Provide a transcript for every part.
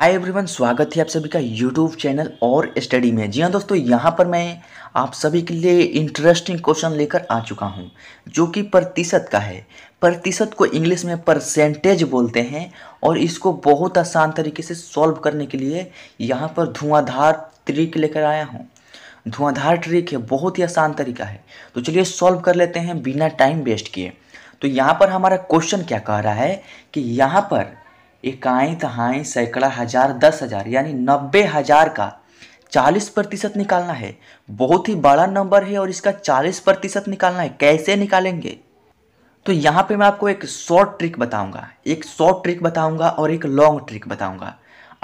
hi everyone स्वागत है आप सभी का यूट्यूब चैनल और स्टडी में जी हाँ दोस्तों यहाँ पर मैं आप सभी के लिए इंटरेस्टिंग क्वेश्चन लेकर आ चुका हूँ जो कि प्रतिशत का है प्रतिशत को इंग्लिश में परसेंटेज बोलते हैं और इसको बहुत आसान तरीके से सॉल्व करने के लिए यहाँ पर धुआंधार ट्रिक लेकर आया हूँ धुआंधार ट्रिक है बहुत ही आसान तरीका है तो चलिए सॉल्व कर लेते हैं बिना टाइम वेस्ट किए तो यहाँ पर हमारा क्वेश्चन क्या कह रहा है कि यहाँ पर इकाई तहाई सैकड़ा हज़ार दस हज़ार यानी नब्बे हज़ार का चालीस प्रतिशत निकालना है बहुत ही बड़ा नंबर है और इसका चालीस प्रतिशत निकालना है कैसे निकालेंगे तो यहाँ पे मैं आपको एक शॉर्ट ट्रिक बताऊंगा एक शॉर्ट ट्रिक बताऊंगा और एक लॉन्ग ट्रिक बताऊंगा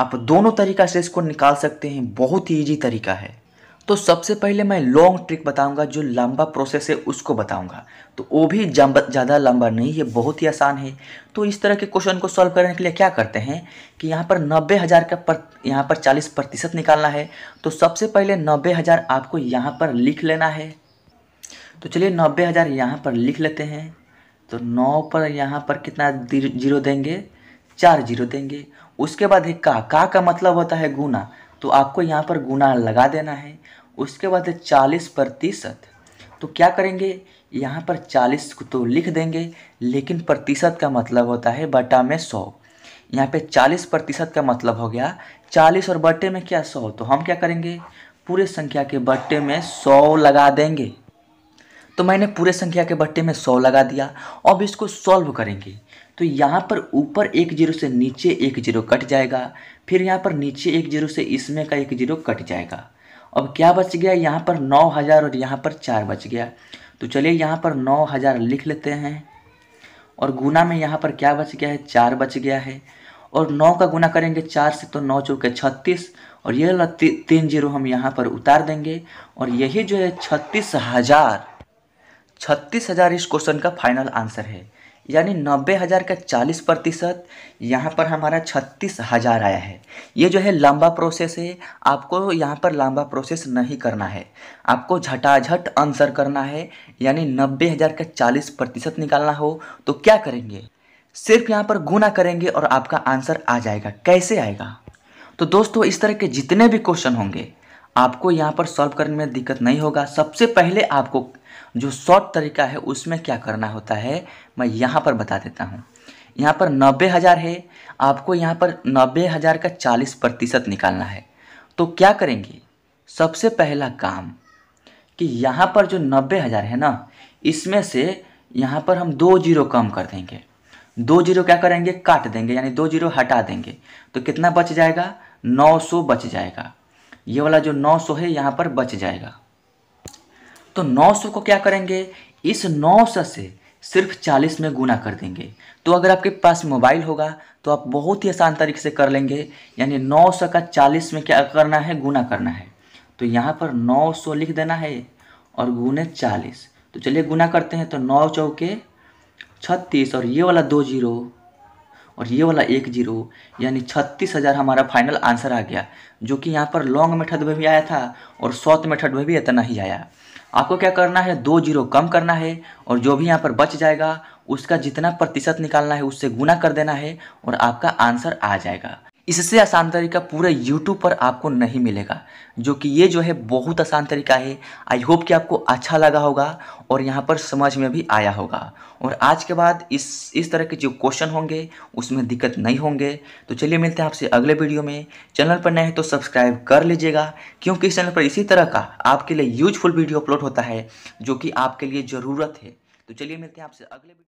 आप दोनों तरीका से इसको निकाल सकते हैं बहुत ही ईजी तरीका है तो सबसे पहले मैं लॉन्ग ट्रिक बताऊंगा जो लंबा प्रोसेस है उसको बताऊंगा तो वो भी ज़्यादा लंबा नहीं है बहुत ही आसान है तो इस तरह के क्वेश्चन को सॉल्व करने के लिए क्या करते हैं कि यहाँ पर नब्बे हज़ार का पर यहाँ पर चालीस प्रतिशत निकालना है तो सबसे पहले नब्बे हज़ार आपको यहाँ पर लिख लेना है तो चलिए नब्बे हज़ार यहाँ पर लिख लेते हैं तो नौ पर यहाँ पर कितना जीरो देंगे चार जीरो देंगे उसके बाद एक का का का मतलब होता है गुना तो आपको यहाँ पर गुना लगा देना है उसके बाद चालीस प्रतिशत तो क्या करेंगे यहाँ पर चालीस को तो लिख देंगे लेकिन प्रतिशत का मतलब होता है बटा में सौ यहाँ पे चालीस प्रतिशत का मतलब हो गया चालीस और बटे में क्या सौ तो हम क्या करेंगे पूरे संख्या के बट्टे में सौ लगा देंगे तो मैंने पूरे संख्या के बट्टे में सौ लगा दिया अब इसको सॉल्व करेंगे तो यहाँ पर ऊपर एक जीरो से नीचे एक जीरो कट जाएगा फिर यहाँ पर नीचे एक जीरो से इसमें का एक जीरो कट जाएगा अब क्या बच गया यहाँ पर नौ हज़ार और यहाँ पर चार बच गया तो चलिए यहाँ पर नौ हज़ार लिख लेते हैं और गुना में यहाँ पर क्या बच गया है चार बच गया है और नौ का गुना करेंगे चार से तो नौ चौके छत्तीस और ये वाला ती, तीन जीरो हम यहाँ पर उतार देंगे और यही जो है छत्तीस हज़ार छत्तीस हज़ार इस क्वेश्चन का फाइनल आंसर है यानी नब्बे हज़ार का चालीस प्रतिशत यहाँ पर हमारा छत्तीस हज़ार आया है ये जो है लंबा प्रोसेस है आपको यहाँ पर लंबा प्रोसेस नहीं करना है आपको झटाझट आंसर करना है यानी नब्बे हज़ार का चालीस प्रतिशत निकालना हो तो क्या करेंगे सिर्फ यहाँ पर गुना करेंगे और आपका आंसर आ जाएगा कैसे आएगा तो दोस्तों इस तरह के जितने भी क्वेश्चन होंगे आपको यहाँ पर सॉल्व करने में दिक्कत नहीं होगा सबसे पहले आपको जो शॉर्ट तरीका है उसमें क्या करना होता है मैं यहाँ पर बता देता हूँ यहाँ पर नब्बे हज़ार है आपको यहाँ पर नब्बे हज़ार का चालीस प्रतिशत निकालना है तो क्या करेंगे सबसे पहला काम कि यहाँ पर जो नब्बे हज़ार है ना इसमें से यहाँ पर हम दो जीरो कम कर देंगे दो जीरो क्या करेंगे काट देंगे यानी दो जीरो हटा देंगे तो कितना बच जाएगा नौ सौ बच जाएगा ये वाला जो 900 है यहाँ पर बच जाएगा तो 900 को क्या करेंगे इस 900 से सिर्फ 40 में गुना कर देंगे तो अगर आपके पास मोबाइल होगा तो आप बहुत ही आसान तरीके से कर लेंगे यानी 900 का 40 में क्या करना है गुना करना है तो यहाँ पर 900 लिख देना है और गुने 40 तो चलिए गुना करते हैं तो नौ चौके छत्तीस और ये वाला दो जीरो और ये वाला एक जीरो यानी छत्तीस हज़ार हमारा फाइनल आंसर आ गया जो कि यहाँ पर लॉन्ग मेथड में भी आया था और शॉर्ट मेथड में भी इतना ही आया आपको क्या करना है दो जीरो कम करना है और जो भी यहाँ पर बच जाएगा उसका जितना प्रतिशत निकालना है उससे गुना कर देना है और आपका आंसर आ जाएगा इससे आसान तरीका पूरे YouTube पर आपको नहीं मिलेगा जो कि ये जो है बहुत आसान तरीका है आई होप कि आपको अच्छा लगा होगा और यहाँ पर समझ में भी आया होगा और आज के बाद इस इस तरह के जो क्वेश्चन होंगे उसमें दिक्कत नहीं होंगे तो चलिए मिलते हैं आपसे अगले वीडियो में चैनल पर नए हैं तो सब्सक्राइब कर लीजिएगा क्योंकि इस चैनल पर इसी तरह का आपके लिए यूजफुल वीडियो अपलोड होता है जो कि आपके लिए ज़रूरत है तो चलिए मिलते हैं आपसे अगले